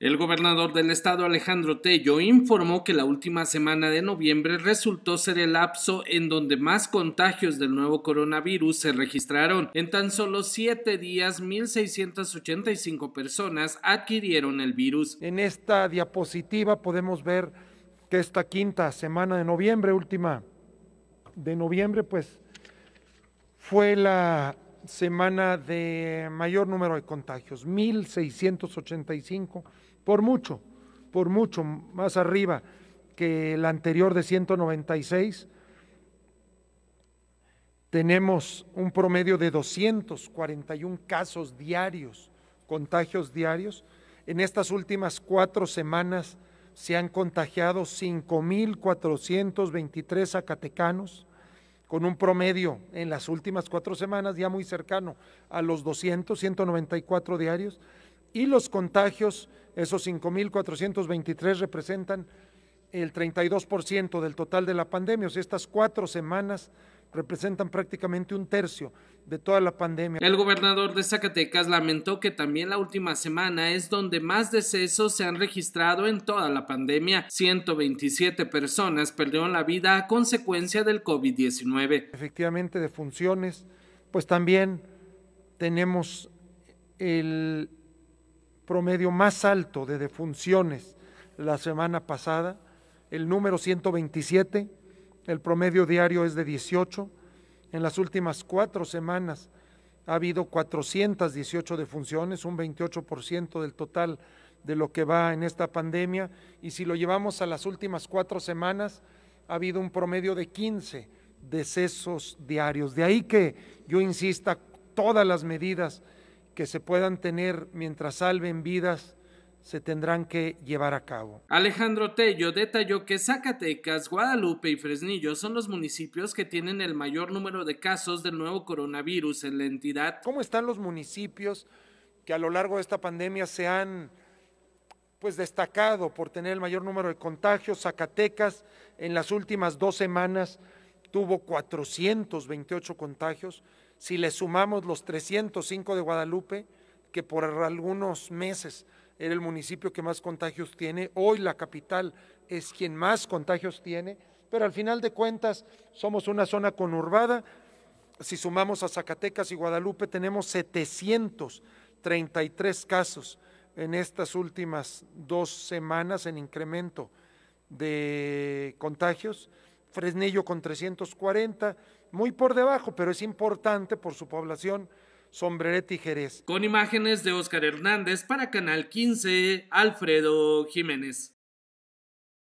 El gobernador del estado Alejandro Tello informó que la última semana de noviembre resultó ser el lapso en donde más contagios del nuevo coronavirus se registraron. En tan solo siete días, 1.685 personas adquirieron el virus. En esta diapositiva podemos ver que esta quinta semana de noviembre, última de noviembre, pues fue la semana de mayor número de contagios, 1.685, por mucho, por mucho más arriba que la anterior de 196. Tenemos un promedio de 241 casos diarios, contagios diarios. En estas últimas cuatro semanas se han contagiado 5.423 acatecanos, con un promedio en las últimas cuatro semanas ya muy cercano a los 200, 194 diarios, y los contagios, esos 5.423 representan el 32% del total de la pandemia, o sea, estas cuatro semanas representan prácticamente un tercio de toda la pandemia. El gobernador de Zacatecas lamentó que también la última semana es donde más decesos se han registrado en toda la pandemia. 127 personas perdieron la vida a consecuencia del COVID-19. Efectivamente, defunciones, pues también tenemos el promedio más alto de defunciones la semana pasada, el número 127 el promedio diario es de 18. En las últimas cuatro semanas ha habido 418 defunciones, un 28% del total de lo que va en esta pandemia. Y si lo llevamos a las últimas cuatro semanas, ha habido un promedio de 15 decesos diarios. De ahí que yo insista, todas las medidas que se puedan tener mientras salven vidas se tendrán que llevar a cabo. Alejandro Tello detalló que Zacatecas, Guadalupe y Fresnillo son los municipios que tienen el mayor número de casos del nuevo coronavirus en la entidad. ¿Cómo están los municipios que a lo largo de esta pandemia se han pues destacado por tener el mayor número de contagios? Zacatecas en las últimas dos semanas tuvo 428 contagios. Si le sumamos los 305 de Guadalupe, que por algunos meses era el municipio que más contagios tiene, hoy la capital es quien más contagios tiene, pero al final de cuentas somos una zona conurbada, si sumamos a Zacatecas y Guadalupe tenemos 733 casos en estas últimas dos semanas en incremento de contagios, Fresnillo con 340, muy por debajo, pero es importante por su población Sombrerete y Jerez. Con imágenes de Óscar Hernández para Canal 15, Alfredo Jiménez.